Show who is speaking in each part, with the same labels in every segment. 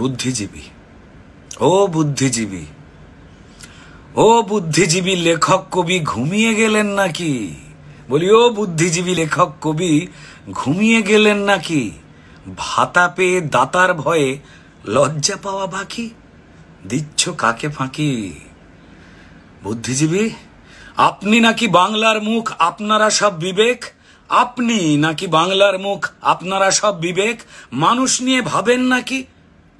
Speaker 1: বুদ্ধিজীবী ও বুদ্ধিজীবী ও বুদ্ধিজীবী লেখক কবি ঘুমিয়ে গেলেন নাকি বলি ও বুদ্ধিজীবী লেখক কবি ঘুমিয়ে গেলেন নাকি ভাতা পেয়ে দাতার ভয়ে লজ্জা পাওয়া বাকি দিচ্ছ কাকে ফাঁকি বুদ্ধিজীবী আপনি নাকি বাংলার মুখ আপনারা সব বিবেক আপনি নাকি বাংলার মুখ আপনারা সব বিবেক মানুষ নিয়ে ভাবেন নাকি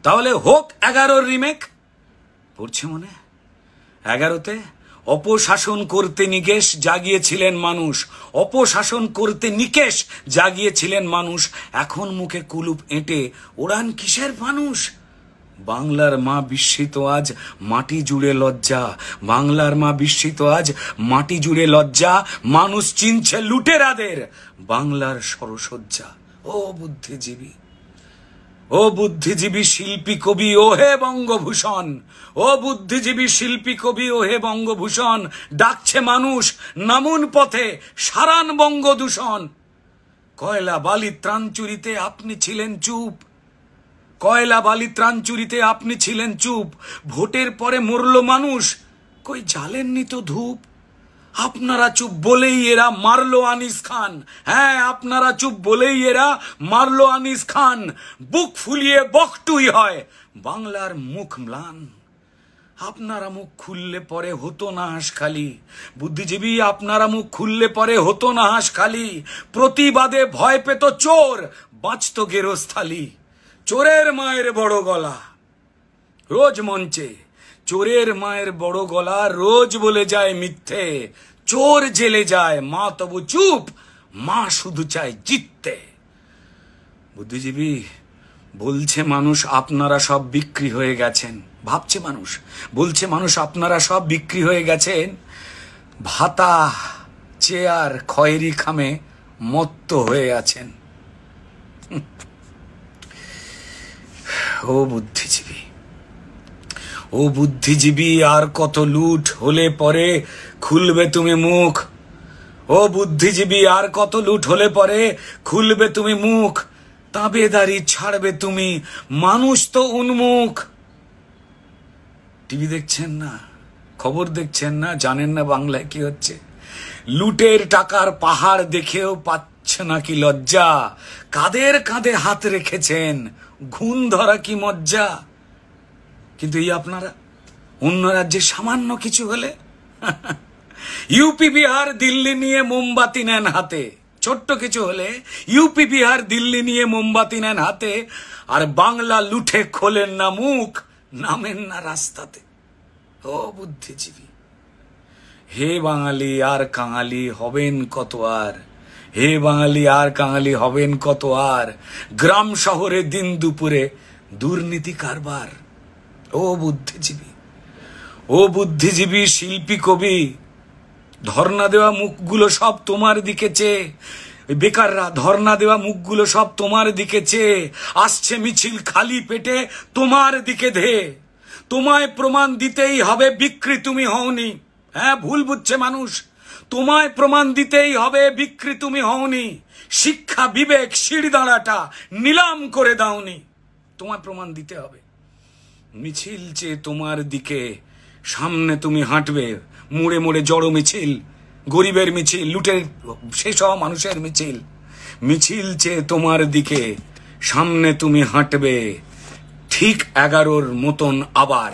Speaker 1: তাহলে হোক এগারোর রিমেক পড়ছে মনে এগারোতে অপশাসন করতে নিকেশ জাগিয়েছিলেন মানুষ অপশাসন করতে নিকেশ জাগিয়েছিলেন মানুষ এখন মুখে কুলুপ এঁটে ওড়ান কিসের মানুষ বাংলার মা বিস্মিত আজ মাটি জুড়ে লজ্জা বাংলার মা বিস্মিত আজ মাটি জুড়ে লজ্জা মানুষ চিনছে লুটেরাদের বাংলার সরসজ্জা ও বুদ্ধিজীবী ও বুদ্ধিজীবী শিল্পী কবি ও হে বঙ্গভূষণ ও বুদ্ধিজীবী শিল্পী কবি ও হে বঙ্গভূষণ ডাকছে মানুষ নামুন পথে সারান বঙ্গ দূষণ কয়লা বালি ত্রাণচুরিতে আপনি ছিলেন চুপ কয়লা বালি ত্রাণচুরিতে আপনি ছিলেন চুপ ভোটের পরে মরল মানুষ কই জ্বালেননি তো ধূপ আপনারা চুপ বলেই এরা মারলো আনিস খান হ্যাঁ আপনারা চুপ বলেই এরা মারলো আনিস খান বুক ফুলিয়ে বকটুই হয় বাংলার মুখ ম্লান আপনারা মুখ খুললে পরে হতো না হাসখালি বুদ্ধিজীবী আপনারা মুখ খুললে পরে হতো না হাসখালি প্রতিবাদে ভয় পেত চোর বাঁচত গেরস্থালি চোরের মায়ের বড় গলা রোজ মঞ্চে চোরের মায়ের বড় গলা রোজ বলে যায় মিথ্যে চোর জেলে যায় মা তবু চুপ মা শুধু চায় জিততে বুদ্ধিজীবী বলছে মানুষ আপনারা সব বিক্রি হয়ে গেছেন ভাবছে মানুষ বলছে মানুষ আপনারা সব বিক্রি হয়ে গেছেন ভাতা চেয়ার খয়েরি খামে মত্ত হয়ে আছেন ও বুদ্ধিজীবী ও বুদ্ধিজীবী আর কত লুট হলে পরে খুলবে তুমি মুখ ও বুদ্ধিজীবী আর কত লুট হলে পরে খুলবে তুমি মুখ তাবেদারি ছাড়বে তুমি মানুষ তো উন্মুখ টিভি দেখছেন না খবর দেখছেন না জানেন না বাংলায় কি হচ্ছে লুটের টাকার পাহাড় দেখেও পাচ্ছে না কি লজ্জা কাদের কাঁধে হাত রেখেছেন ঘুণ ধরা কি মজ্জা কিন্তু এই আপনারা অন্য রাজ্যে সামান্য কিছু হলে ইউপি বিহার দিল্লি নিয়ে মোমবাতি নেন হাতে ছোট্ট কিছু হলে ইউপি বিহার দিল্লি নিয়ে মোমবাতি নেন হাতে আর বাংলা লুঠে খোলেন না মুখ নামেন না রাস্তাতে ও বুদ্ধিজীবী হে বাঙালি আর কাঙালি হবেন কত আর হে বাঙালি আর কাঙালি হবেন কত আর গ্রাম শহরে দিন দুপুরে দুর্নীতি কারবার ও বুদ্ধিজীবী ও বুদ্ধিজীবী শিল্পী কবি ধর্ণা দেওয়া মুখগুলো সব তোমার দিকে চেয়ে বেকাররা ধর্ণা দেওয়া মুখগুলো সব তোমার দিকে চেয়ে আসছে মিছিল খালি পেটে তোমার দিকে ধে তোমায় প্রমাণ দিতেই হবে বিক্রি তুমি হওনি হ্যাঁ ভুল বুঝছে মানুষ তোমায় প্রমাণ দিতেই হবে বিক্রি তুমি হওনি শিক্ষা বিবেক সিঁড়ি দাঁড়াটা নিলাম করে দাওনি তোমায় প্রমাণ দিতে হবে মিছিল চেয়ে তোমার দিকে সামনে তুমি হাঁটবে মুড়ে মুড়ে জড়ো মিছিল গরিবের মিছিল লুটের সেসব মানুষের মিছিল মিছিল চেয়ে তোমার দিকে সামনে তুমি হাঁটবে ঠিক এগারোর মতন আবার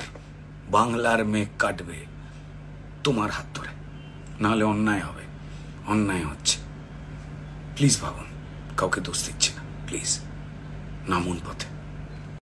Speaker 1: বাংলার মেঘ কাটবে তোমার হাত ধরে নাহলে অন্যায় হবে অন্যায় হচ্ছে প্লিজ ভাবুন কাউকে দোষ দিচ্ছি না প্লিজ নামুন পথে